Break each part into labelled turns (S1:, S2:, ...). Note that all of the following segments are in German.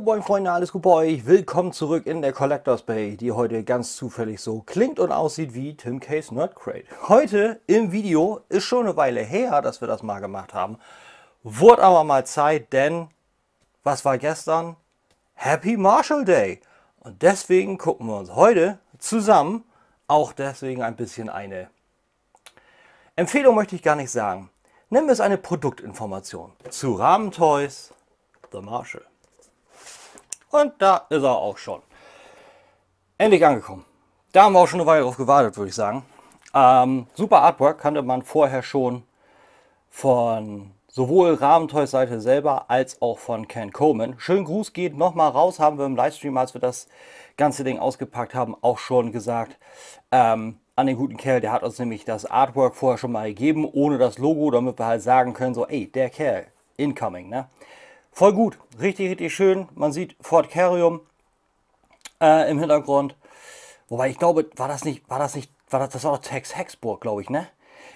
S1: moin Freunde, alles gut bei euch? Willkommen zurück in der Collectors Bay, die heute ganz zufällig so klingt und aussieht wie Tim Case Nerd Crate. Heute im Video, ist schon eine Weile her, dass wir das mal gemacht haben, wurde aber mal Zeit, denn, was war gestern? Happy Marshall Day! Und deswegen gucken wir uns heute zusammen, auch deswegen ein bisschen eine Empfehlung möchte ich gar nicht sagen. Nimm es eine Produktinformation zu Rahmentoys The Marshall. Und da ist er auch schon. Endlich angekommen. Da haben wir auch schon eine Weile drauf gewartet, würde ich sagen. Ähm, super Artwork kannte man vorher schon von sowohl Rahmentoys-Seite selber als auch von Ken Coleman. Schönen Gruß geht nochmal raus, haben wir im Livestream, als wir das ganze Ding ausgepackt haben, auch schon gesagt. Ähm, an den guten Kerl, der hat uns nämlich das Artwork vorher schon mal gegeben, ohne das Logo, damit wir halt sagen können, so, ey, der Kerl, incoming, ne? Voll gut, richtig, richtig schön. Man sieht Ford Carium äh, im Hintergrund. Wobei ich glaube, war das nicht, war das nicht, war das, das war doch Tex Hexburg, glaube ich, ne?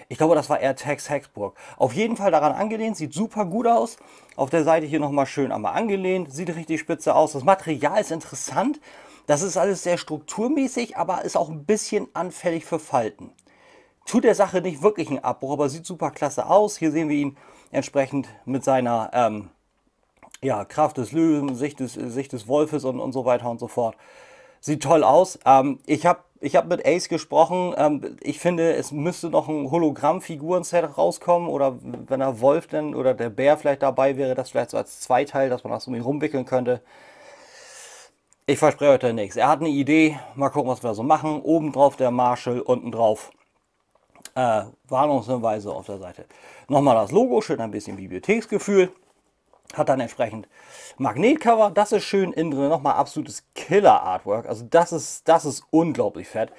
S1: Ich glaube, das war eher Tex Hexburg. Auf jeden Fall daran angelehnt, sieht super gut aus. Auf der Seite hier nochmal schön einmal angelehnt, sieht richtig spitze aus. Das Material ist interessant. Das ist alles sehr strukturmäßig, aber ist auch ein bisschen anfällig für Falten. Tut der Sache nicht wirklich einen Abbruch, aber sieht super klasse aus. Hier sehen wir ihn entsprechend mit seiner ähm, ja, Kraft des Löwen, Sicht des, Sicht des Wolfes und, und so weiter und so fort. Sieht toll aus. Ähm, ich habe ich hab mit Ace gesprochen. Ähm, ich finde, es müsste noch ein Hologramm-Figuren-Set rauskommen. Oder wenn der Wolf denn oder der Bär vielleicht dabei wäre, das vielleicht so als Zweiteil, dass man das um ihn rumwickeln könnte. Ich verspreche euch da nichts. Er hat eine Idee. Mal gucken, was wir so machen. Oben drauf der Marshall, unten drauf äh, Warnungshinweise auf der Seite. Nochmal das Logo, schön ein bisschen Bibliotheksgefühl. Hat dann entsprechend Magnetcover, das ist schön innen drin, nochmal absolutes Killer-Artwork. Also das ist, das ist unglaublich fett.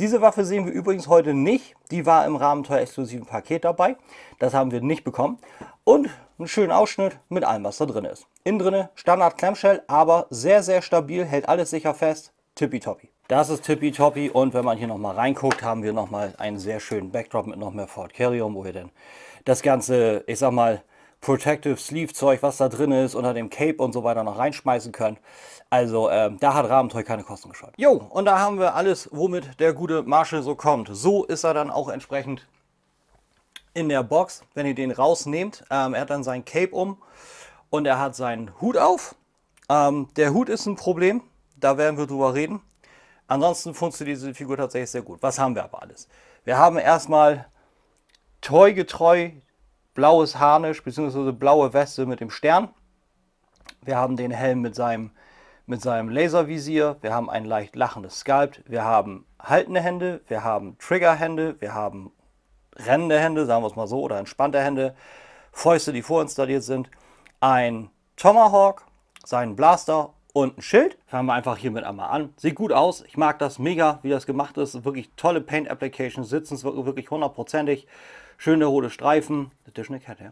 S1: Diese Waffe sehen wir übrigens heute nicht. Die war im Rahmen teuer-exklusiven Paket dabei. Das haben wir nicht bekommen. Und einen schönen Ausschnitt mit allem, was da drin ist. Innen drin Standard Clamshell, aber sehr, sehr stabil, hält alles sicher fest. Tippitoppi. Das ist tippitoppi und wenn man hier nochmal reinguckt, haben wir nochmal einen sehr schönen Backdrop mit noch mehr Ford Carrion, wo wir denn das Ganze, ich sag mal, Protective Sleeve Zeug, was da drin ist, unter dem Cape und so weiter noch reinschmeißen können. Also ähm, da hat Rabentoy keine Kosten gescheut. Jo, und da haben wir alles, womit der gute Marshall so kommt. So ist er dann auch entsprechend in der Box, wenn ihr den rausnehmt. Ähm, er hat dann sein Cape um und er hat seinen Hut auf. Ähm, der Hut ist ein Problem, da werden wir drüber reden. Ansonsten funktioniert diese Figur tatsächlich sehr gut. Was haben wir aber alles? Wir haben erstmal treu toygetreu blaues Harnisch bzw. blaue Weste mit dem Stern. Wir haben den Helm mit seinem, mit seinem Laservisier. Wir haben ein leicht lachendes Sculpt. Wir haben haltende Hände. Wir haben Triggerhände. Wir haben rennende Hände, sagen wir es mal so, oder entspannte Hände. Fäuste, die vorinstalliert sind. Ein Tomahawk, seinen Blaster und ein Schild. Fangen wir einfach hiermit einmal an. Sieht gut aus. Ich mag das mega, wie das gemacht ist. Wirklich tolle Paint Application. Sitzen wirklich hundertprozentig. Schöne rote Streifen, natürlich eine Kette, ja.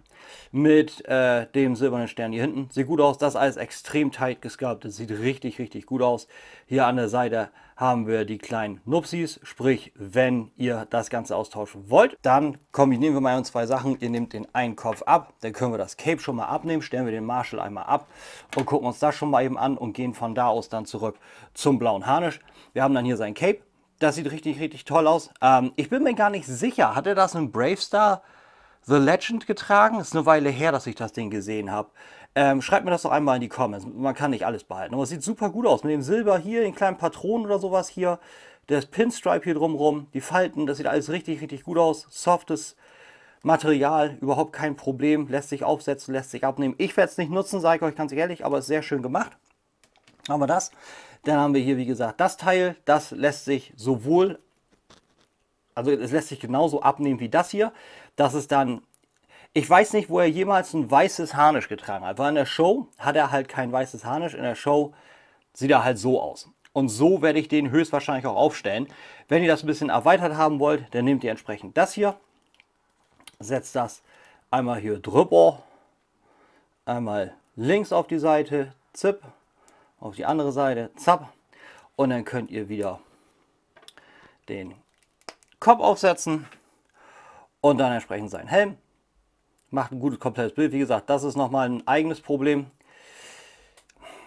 S1: mit äh, dem silbernen Stern hier hinten. Sieht gut aus, das alles extrem tight gesculptet, sieht richtig, richtig gut aus. Hier an der Seite haben wir die kleinen Nupsis, sprich, wenn ihr das Ganze austauschen wollt, dann kombinieren wir mal zwei Sachen. Ihr nehmt den einen Kopf ab, dann können wir das Cape schon mal abnehmen, stellen wir den Marshall einmal ab und gucken uns das schon mal eben an und gehen von da aus dann zurück zum blauen Harnisch. Wir haben dann hier sein Cape, das sieht richtig, richtig toll aus. Ähm, ich bin mir gar nicht sicher, hat er das ein Bravestar The Legend getragen? Ist eine Weile her, dass ich das Ding gesehen habe. Ähm, schreibt mir das doch einmal in die Comments. Man kann nicht alles behalten. Aber es sieht super gut aus. Mit dem Silber hier, den kleinen Patronen oder sowas hier. Das Pinstripe hier drumrum, die Falten, das sieht alles richtig, richtig gut aus. Softes Material, überhaupt kein Problem. Lässt sich aufsetzen, lässt sich abnehmen. Ich werde es nicht nutzen, sage ich euch ganz ehrlich, aber es ist sehr schön gemacht. Haben wir das. Dann haben wir hier, wie gesagt, das Teil. Das lässt sich sowohl, also es lässt sich genauso abnehmen wie das hier. Das ist dann, ich weiß nicht, wo er jemals ein weißes Harnisch getragen hat. Weil in der Show hat er halt kein weißes Harnisch. In der Show sieht er halt so aus. Und so werde ich den höchstwahrscheinlich auch aufstellen. Wenn ihr das ein bisschen erweitert haben wollt, dann nehmt ihr entsprechend das hier. Setzt das einmal hier drüber. Einmal links auf die Seite. Zip auf die andere Seite, zapp. Und dann könnt ihr wieder den Kopf aufsetzen und dann entsprechend seinen Helm. Macht ein gutes, komplettes Bild. Wie gesagt, das ist nochmal ein eigenes Problem.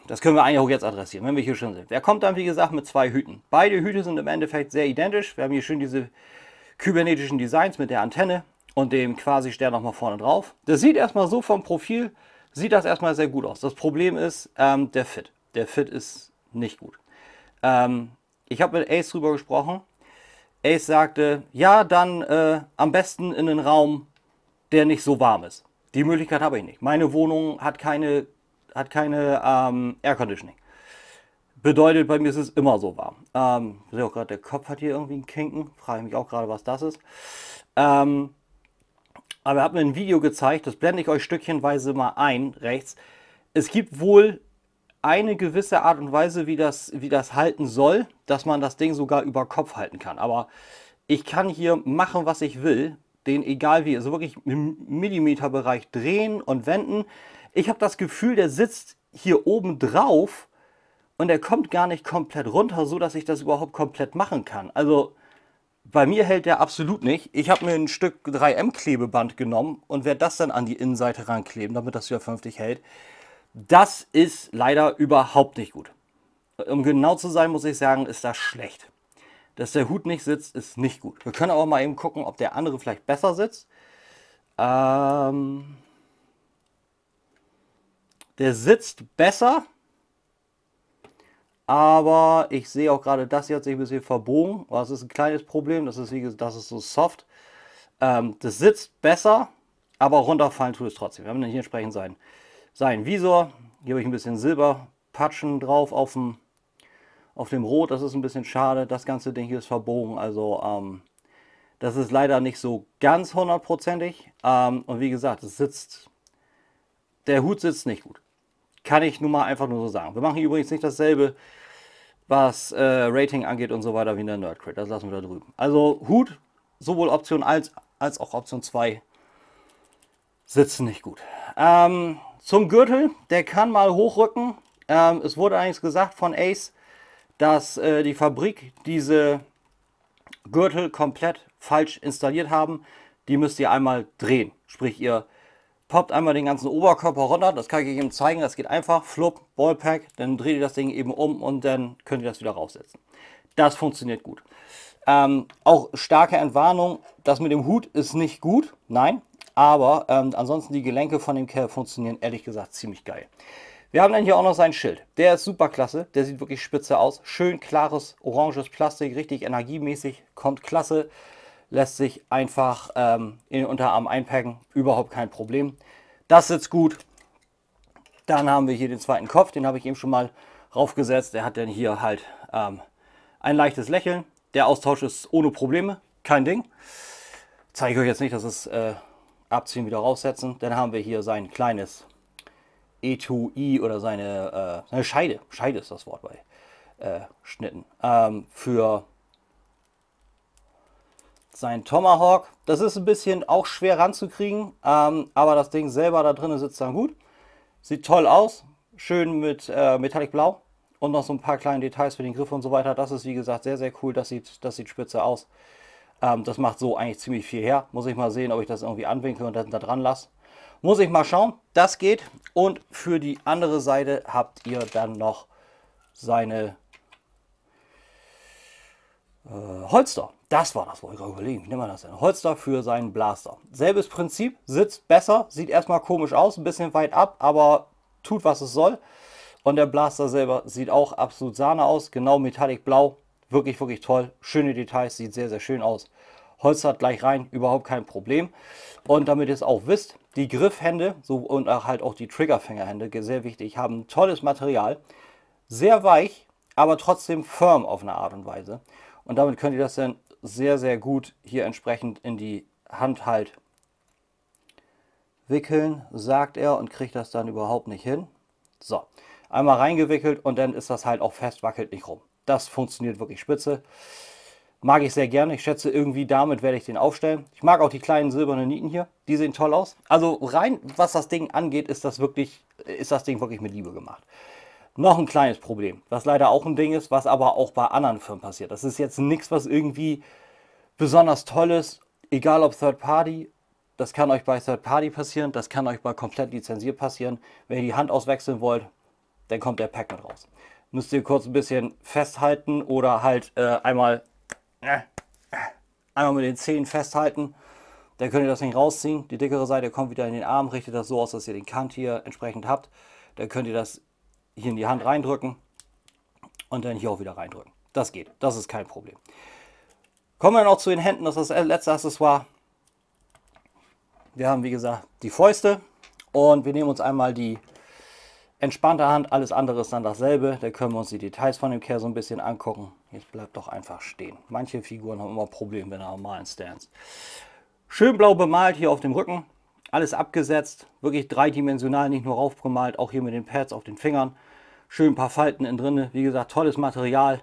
S1: Das können wir eigentlich auch jetzt adressieren, wenn wir hier schon sind. Wer kommt dann, wie gesagt, mit zwei Hüten? Beide Hüte sind im Endeffekt sehr identisch. Wir haben hier schön diese kybernetischen Designs mit der Antenne und dem quasi Stern nochmal vorne drauf. Das sieht erstmal so vom Profil, sieht das erstmal sehr gut aus. Das Problem ist ähm, der Fit. Der Fit ist nicht gut. Ähm, ich habe mit Ace drüber gesprochen. Ace sagte, ja, dann äh, am besten in einen Raum, der nicht so warm ist. Die Möglichkeit habe ich nicht. Meine Wohnung hat keine, hat keine ähm, Air Conditioning. Bedeutet, bei mir ist es immer so warm. Ähm, sehe auch gerade, der Kopf hat hier irgendwie einen Kinken. Frage mich auch gerade, was das ist. Ähm, aber er hat mir ein Video gezeigt, das blende ich euch stückchenweise mal ein, rechts. Es gibt wohl eine gewisse Art und Weise, wie das, wie das halten soll, dass man das Ding sogar über Kopf halten kann. Aber ich kann hier machen, was ich will, den egal wie, also wirklich im Millimeterbereich drehen und wenden. Ich habe das Gefühl, der sitzt hier oben drauf und der kommt gar nicht komplett runter, so dass ich das überhaupt komplett machen kann. Also bei mir hält der absolut nicht. Ich habe mir ein Stück 3M Klebeband genommen und werde das dann an die Innenseite rankleben, damit das wieder vernünftig hält. Das ist leider überhaupt nicht gut. Um genau zu sein, muss ich sagen, ist das schlecht. Dass der Hut nicht sitzt, ist nicht gut. Wir können auch mal eben gucken, ob der andere vielleicht besser sitzt. Ähm, der sitzt besser, aber ich sehe auch gerade, das hier hat sich ein bisschen verbogen. Das ist ein kleines Problem, das ist, wie das ist so soft. Ähm, das sitzt besser, aber runterfallen tut es trotzdem. Wir haben nicht entsprechend sein sein Visor. Hier habe ich ein bisschen Silberpatschen drauf auf dem, auf dem Rot. Das ist ein bisschen schade. Das ganze Ding hier ist verbogen. Also ähm, das ist leider nicht so ganz hundertprozentig. Ähm, und wie gesagt, es sitzt, der Hut sitzt nicht gut. Kann ich nun mal einfach nur so sagen. Wir machen übrigens nicht dasselbe, was äh, Rating angeht und so weiter wie in der Nerdcrit. Das lassen wir da drüben. Also Hut, sowohl Option 1 als auch Option 2 sitzen nicht gut. Ähm, zum Gürtel, der kann mal hochrücken. Ähm, es wurde eigentlich gesagt von Ace, dass äh, die Fabrik diese Gürtel komplett falsch installiert haben. Die müsst ihr einmal drehen. Sprich, ihr poppt einmal den ganzen Oberkörper runter. Das kann ich eben zeigen. Das geht einfach. Flupp, Ballpack. Dann dreht ihr das Ding eben um und dann könnt ihr das wieder raussetzen. Das funktioniert gut. Ähm, auch starke Entwarnung. Das mit dem Hut ist nicht gut. Nein, aber ähm, ansonsten die Gelenke von dem Kerl funktionieren ehrlich gesagt ziemlich geil. Wir haben dann hier auch noch sein Schild. Der ist super klasse. Der sieht wirklich spitze aus. Schön klares, oranges Plastik, richtig energiemäßig. Kommt klasse. Lässt sich einfach ähm, in den Unterarm einpacken. Überhaupt kein Problem. Das sitzt gut. Dann haben wir hier den zweiten Kopf. Den habe ich eben schon mal raufgesetzt. Der hat dann hier halt ähm, ein leichtes Lächeln. Der Austausch ist ohne Probleme. Kein Ding. Zeige ich euch jetzt nicht, dass es äh, abziehen, wieder raussetzen. Dann haben wir hier sein kleines Etui e oder seine, äh, seine Scheide. Scheide ist das Wort bei äh, Schnitten. Ähm, für sein Tomahawk. Das ist ein bisschen auch schwer ranzukriegen, ähm, aber das Ding selber da drin sitzt dann gut. Sieht toll aus, schön mit äh, Metallic Blau und noch so ein paar kleine Details für den Griff und so weiter. Das ist wie gesagt sehr, sehr cool. Das sieht, das sieht spitze aus. Ähm, das macht so eigentlich ziemlich viel her. Muss ich mal sehen, ob ich das irgendwie anwinkle und dann da dran lasse. Muss ich mal schauen. Das geht. Und für die andere Seite habt ihr dann noch seine äh, Holster. Das war das, wo ich gerade überlegen. Wie nennt man das denn? Holster für seinen Blaster. Selbes Prinzip, sitzt besser, sieht erstmal komisch aus, ein bisschen weit ab, aber tut, was es soll. Und der Blaster selber sieht auch absolut Sahne aus, genau metallic blau. Wirklich, wirklich toll. Schöne Details, sieht sehr, sehr schön aus. Holzert gleich rein, überhaupt kein Problem. Und damit ihr es auch wisst, die Griffhände so, und halt auch die Triggerfingerhände, sehr wichtig, haben tolles Material. Sehr weich, aber trotzdem firm auf eine Art und Weise. Und damit könnt ihr das dann sehr, sehr gut hier entsprechend in die Hand halt wickeln, sagt er, und kriegt das dann überhaupt nicht hin. So, einmal reingewickelt und dann ist das halt auch fest, wackelt nicht rum. Das funktioniert wirklich spitze. Mag ich sehr gerne. Ich schätze, irgendwie damit werde ich den aufstellen. Ich mag auch die kleinen silbernen Nieten hier. Die sehen toll aus. Also rein, was das Ding angeht, ist das wirklich, ist das Ding wirklich mit Liebe gemacht. Noch ein kleines Problem, was leider auch ein Ding ist, was aber auch bei anderen Firmen passiert. Das ist jetzt nichts, was irgendwie besonders toll ist, egal ob Third Party. Das kann euch bei Third Party passieren, das kann euch bei komplett lizenziert passieren. Wenn ihr die Hand auswechseln wollt, dann kommt der Pack mit raus müsst ihr kurz ein bisschen festhalten oder halt äh, einmal, äh, einmal mit den Zehen festhalten. Dann könnt ihr das nicht rausziehen. Die dickere Seite kommt wieder in den Arm, richtet das so aus, dass ihr den Kant hier entsprechend habt. Dann könnt ihr das hier in die Hand reindrücken und dann hier auch wieder reindrücken. Das geht, das ist kein Problem. Kommen wir noch zu den Händen, das ist das letzte Accessoire. Wir haben wie gesagt die Fäuste und wir nehmen uns einmal die entspannter Hand, alles andere ist dann dasselbe. Da können wir uns die Details von dem Kerl so ein bisschen angucken. Jetzt bleibt doch einfach stehen. Manche Figuren haben immer Probleme mit einer normalen Stance. Schön blau bemalt hier auf dem Rücken. Alles abgesetzt, wirklich dreidimensional, nicht nur raufbemalt, auch hier mit den Pads auf den Fingern. Schön ein paar Falten in drinne. Wie gesagt, tolles Material,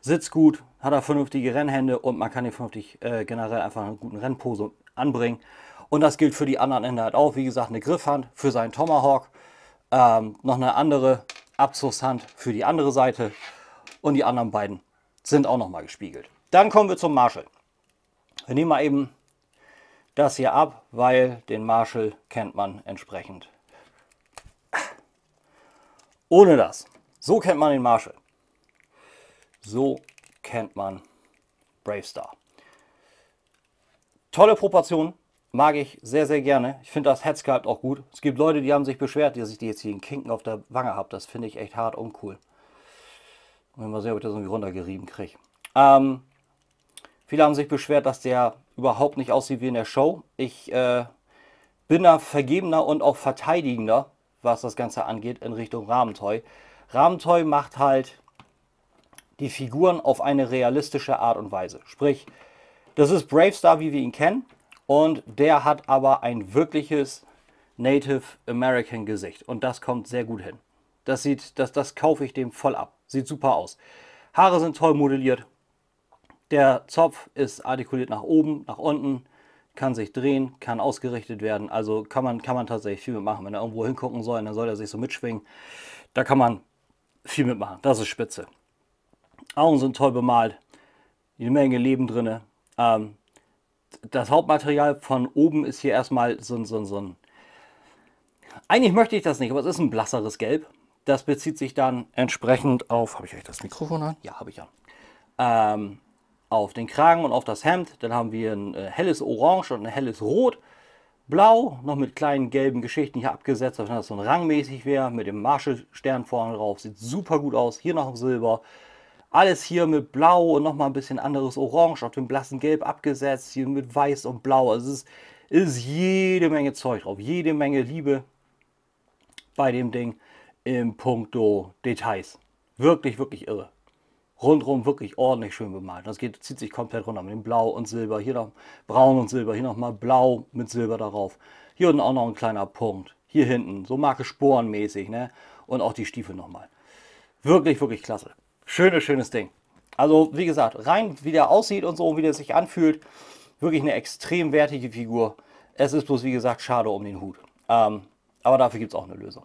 S1: sitzt gut, hat er vernünftige Rennhände und man kann ihn vernünftig äh, generell einfach eine guten Rennpose anbringen. Und das gilt für die anderen Hände halt auch. Wie gesagt, eine Griffhand für seinen Tomahawk ähm, noch eine andere Abzugshand für die andere Seite und die anderen beiden sind auch noch mal gespiegelt. Dann kommen wir zum Marshall. Wir nehmen mal eben das hier ab, weil den Marshall kennt man entsprechend. Ohne das. So kennt man den Marshall. So kennt man Brave Star. Tolle Proportionen, Mag ich sehr, sehr gerne. Ich finde das Headsculpt auch gut. Es gibt Leute, die haben sich beschwert, dass ich die jetzt hier in Kinken auf der Wange habe. Das finde ich echt hart uncool. Mal sehen, ob ich das irgendwie runtergerieben kriege. Ähm, viele haben sich beschwert, dass der überhaupt nicht aussieht wie in der Show. Ich äh, bin da vergebener und auch verteidigender, was das Ganze angeht, in Richtung Rahmentoy. Rahmentoy macht halt die Figuren auf eine realistische Art und Weise. Sprich, das ist Bravestar, wie wir ihn kennen. Und der hat aber ein wirkliches Native American Gesicht. Und das kommt sehr gut hin. Das sieht, das, das kaufe ich dem voll ab. Sieht super aus. Haare sind toll modelliert. Der Zopf ist artikuliert nach oben, nach unten, kann sich drehen, kann ausgerichtet werden. Also kann man, kann man tatsächlich viel mitmachen. Wenn er irgendwo hingucken soll, dann soll er sich so mitschwingen. Da kann man viel mitmachen. Das ist spitze. Augen sind toll bemalt. Eine Menge Leben drin. Ähm, das Hauptmaterial von oben ist hier erstmal so ein, so ein, so ein... Eigentlich möchte ich das nicht, aber es ist ein blasseres Gelb. Das bezieht sich dann entsprechend auf... Habe ich euch das Mikrofon an? Ja, habe ich ja. Ähm, auf den Kragen und auf das Hemd. Dann haben wir ein äh, helles Orange und ein helles Rot. Blau, noch mit kleinen gelben Geschichten hier abgesetzt, wenn das so ein rangmäßig wäre. Mit dem Marshall-Stern vorne drauf. Sieht super gut aus. Hier noch Silber. Alles hier mit Blau und nochmal ein bisschen anderes Orange auf dem blassen Gelb abgesetzt, hier mit Weiß und Blau. Also es ist, ist jede Menge Zeug drauf, jede Menge Liebe bei dem Ding im puncto Details. Wirklich, wirklich irre. Rundrum wirklich ordentlich schön bemalt. Das geht, zieht sich komplett runter mit dem Blau und Silber. Hier noch Braun und Silber. Hier nochmal Blau mit Silber darauf. Hier unten auch noch ein kleiner Punkt. Hier hinten, so Marke Sporenmäßig. Ne? Und auch die Stiefel nochmal. Wirklich, wirklich klasse. Schönes, schönes Ding. Also, wie gesagt, rein wie der aussieht und so, wie der sich anfühlt, wirklich eine extrem wertige Figur. Es ist bloß, wie gesagt, schade um den Hut. Ähm, aber dafür gibt es auch eine Lösung.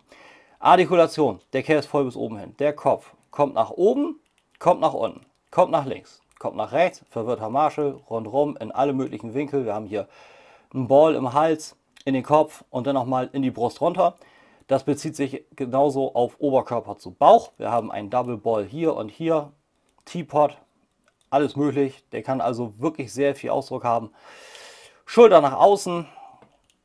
S1: Artikulation. Der Kerl ist voll bis oben hin. Der Kopf kommt nach oben, kommt nach unten, kommt nach links, kommt nach rechts, verwirrter Marschel, rundherum, in alle möglichen Winkel. Wir haben hier einen Ball im Hals, in den Kopf und dann nochmal in die Brust runter. Das bezieht sich genauso auf Oberkörper zu Bauch. Wir haben einen Double Ball hier und hier, Teapot, alles möglich. Der kann also wirklich sehr viel Ausdruck haben. Schulter nach außen,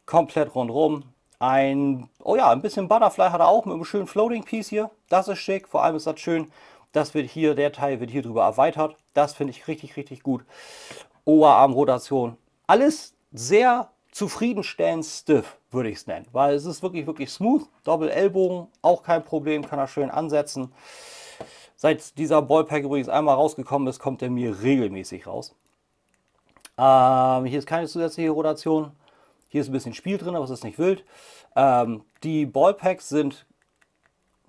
S1: komplett rundherum. Ein, oh ja, ein bisschen Butterfly hat er auch mit einem schönen Floating Piece hier. Das ist schick, vor allem ist das schön. Das wird hier, der Teil wird hier drüber erweitert. Das finde ich richtig, richtig gut. Oberarmrotation. Alles sehr zufriedenstellend stiff, würde ich es nennen. Weil es ist wirklich, wirklich smooth. Doppel-Ellbogen, auch kein Problem, kann er schön ansetzen. Seit dieser Ballpack übrigens einmal rausgekommen ist, kommt er mir regelmäßig raus. Ähm, hier ist keine zusätzliche Rotation. Hier ist ein bisschen Spiel drin, aber es ist nicht wild. Ähm, die Ballpacks sind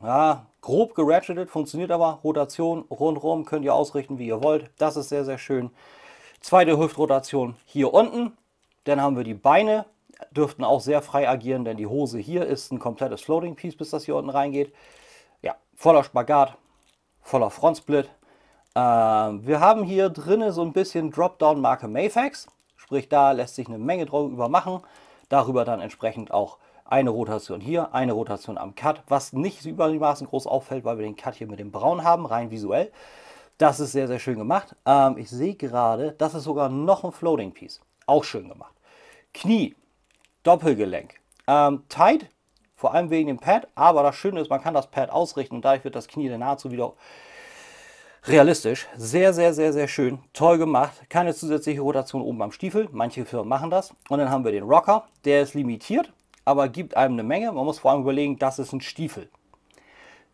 S1: ja, grob geratchetet, funktioniert aber. Rotation rundherum könnt ihr ausrichten, wie ihr wollt. Das ist sehr, sehr schön. Zweite Hüftrotation hier unten. Dann haben wir die Beine, dürften auch sehr frei agieren, denn die Hose hier ist ein komplettes Floating Piece, bis das hier unten reingeht. Ja, voller Spagat, voller Frontsplit. Ähm, wir haben hier drinnen so ein bisschen Dropdown-Marke Mayfax, sprich da lässt sich eine Menge drüber machen. Darüber dann entsprechend auch eine Rotation hier, eine Rotation am Cut, was nicht über die Maßen groß auffällt, weil wir den Cut hier mit dem Braun haben, rein visuell. Das ist sehr, sehr schön gemacht. Ähm, ich sehe gerade, das ist sogar noch ein Floating Piece auch schön gemacht. Knie, Doppelgelenk, ähm, tight, vor allem wegen dem Pad, aber das Schöne ist, man kann das Pad ausrichten und dadurch wird das Knie dann nahezu wieder realistisch. Sehr, sehr, sehr, sehr schön, toll gemacht. Keine zusätzliche Rotation oben am Stiefel, manche Firmen machen das. Und dann haben wir den Rocker, der ist limitiert, aber gibt einem eine Menge. Man muss vor allem überlegen, das ist ein Stiefel.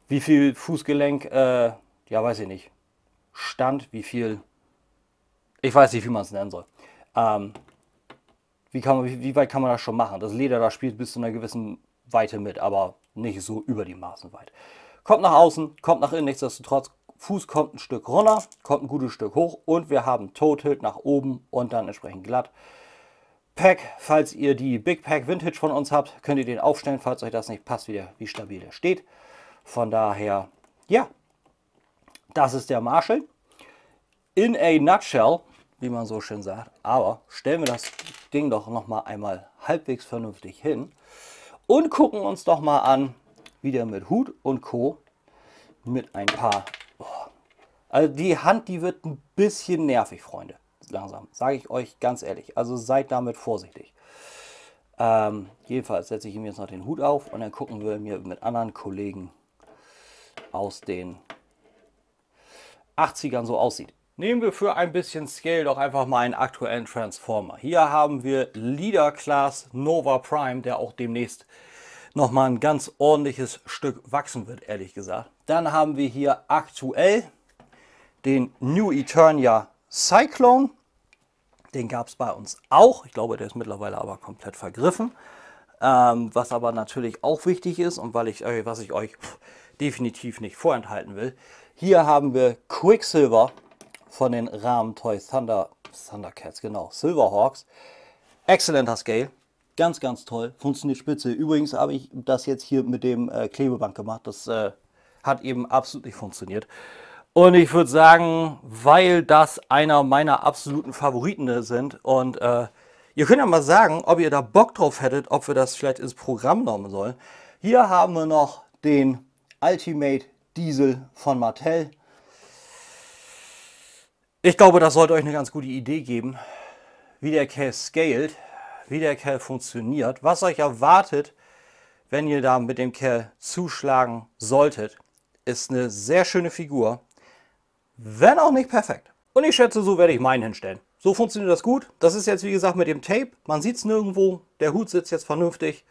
S1: Wie viel Fußgelenk, äh, ja weiß ich nicht, Stand, wie viel, ich weiß nicht, wie man es nennen soll. Ähm, wie, kann man, wie, wie weit kann man das schon machen? Das Leder, da spielt bis zu einer gewissen Weite mit, aber nicht so über die Maßen weit. Kommt nach außen, kommt nach innen, nichtsdestotrotz, Fuß kommt ein Stück runter, kommt ein gutes Stück hoch und wir haben Toe Tilt nach oben und dann entsprechend glatt. Pack, falls ihr die Big Pack Vintage von uns habt, könnt ihr den aufstellen, falls euch das nicht passt, wie, der, wie stabil der steht. Von daher, ja, das ist der Marshall. In a nutshell, wie man so schön sagt. Aber stellen wir das Ding doch noch mal einmal halbwegs vernünftig hin und gucken uns doch mal an, wie der mit Hut und Co. mit ein paar... Oh. Also die Hand, die wird ein bisschen nervig, Freunde. Langsam, sage ich euch ganz ehrlich. Also seid damit vorsichtig. Ähm, jedenfalls setze ich ihm jetzt noch den Hut auf und dann gucken wir mir mit anderen Kollegen aus den 80ern so aussieht. Nehmen wir für ein bisschen Scale doch einfach mal einen aktuellen Transformer. Hier haben wir Leader Class Nova Prime, der auch demnächst nochmal ein ganz ordentliches Stück wachsen wird, ehrlich gesagt. Dann haben wir hier aktuell den New Eternia Cyclone. Den gab es bei uns auch. Ich glaube, der ist mittlerweile aber komplett vergriffen. Ähm, was aber natürlich auch wichtig ist und weil ich, äh, was ich euch definitiv nicht vorenthalten will. Hier haben wir Quicksilver von den Rahmen Toy Thunder, Thundercats, genau, Silverhawks. Exzellenter Scale, ganz, ganz toll, funktioniert spitze. Übrigens habe ich das jetzt hier mit dem äh, Klebeband gemacht, das äh, hat eben absolut nicht funktioniert. Und ich würde sagen, weil das einer meiner absoluten Favoriten sind und äh, ihr könnt ja mal sagen, ob ihr da Bock drauf hättet, ob wir das vielleicht ins Programm nehmen sollen. Hier haben wir noch den Ultimate Diesel von Mattel. Ich glaube, das sollte euch eine ganz gute Idee geben, wie der Kerl scaled, wie der Kerl funktioniert, was euch erwartet, wenn ihr da mit dem Kerl zuschlagen solltet. Ist eine sehr schöne Figur, wenn auch nicht perfekt. Und ich schätze, so werde ich meinen hinstellen. So funktioniert das gut. Das ist jetzt wie gesagt mit dem Tape. Man sieht es nirgendwo. Der Hut sitzt jetzt vernünftig.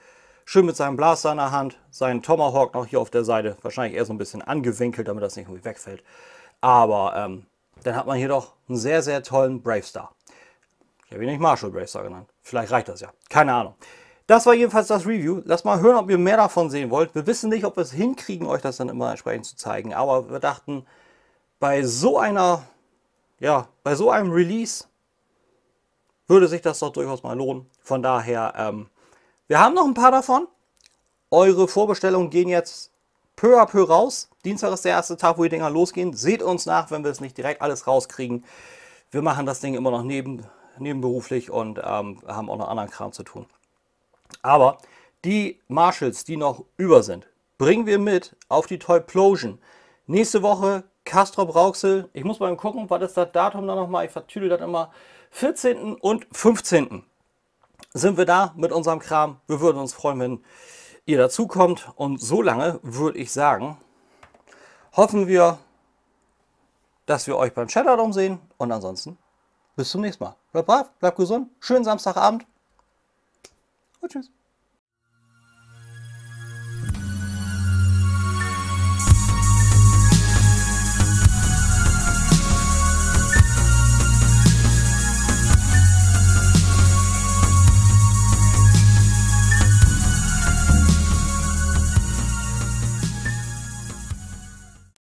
S1: Schön mit seinem Blaster in der Hand. Seinen Tomahawk noch hier auf der Seite. Wahrscheinlich eher so ein bisschen angewinkelt, damit das nicht irgendwie wegfällt. Aber ähm, dann hat man hier doch einen sehr, sehr tollen Bravestar. Ich habe ihn nicht Marshall Bravestar genannt. Vielleicht reicht das ja. Keine Ahnung. Das war jedenfalls das Review. Lasst mal hören, ob ihr mehr davon sehen wollt. Wir wissen nicht, ob wir es hinkriegen, euch das dann immer entsprechend zu zeigen. Aber wir dachten, bei so einer, ja, bei so einem Release würde sich das doch durchaus mal lohnen. Von daher, ähm, wir haben noch ein paar davon. Eure Vorbestellungen gehen jetzt peu à peu raus. Dienstag ist der erste Tag, wo die Dinger losgehen. Seht uns nach, wenn wir es nicht direkt alles rauskriegen. Wir machen das Ding immer noch neben, nebenberuflich und ähm, haben auch noch anderen Kram zu tun. Aber die Marshalls, die noch über sind, bringen wir mit auf die Toyplosion. Nächste Woche Castro Brauxel. Ich muss mal gucken, was ist das Datum da nochmal? Ich vertüdel das immer. 14. und 15. sind wir da mit unserem Kram. Wir würden uns freuen, wenn ihr dazukommt. Und so lange würde ich sagen, hoffen wir, dass wir euch beim Shadow sehen. Und ansonsten bis zum nächsten Mal. Bleibt brav, bleibt gesund, schönen Samstagabend und tschüss.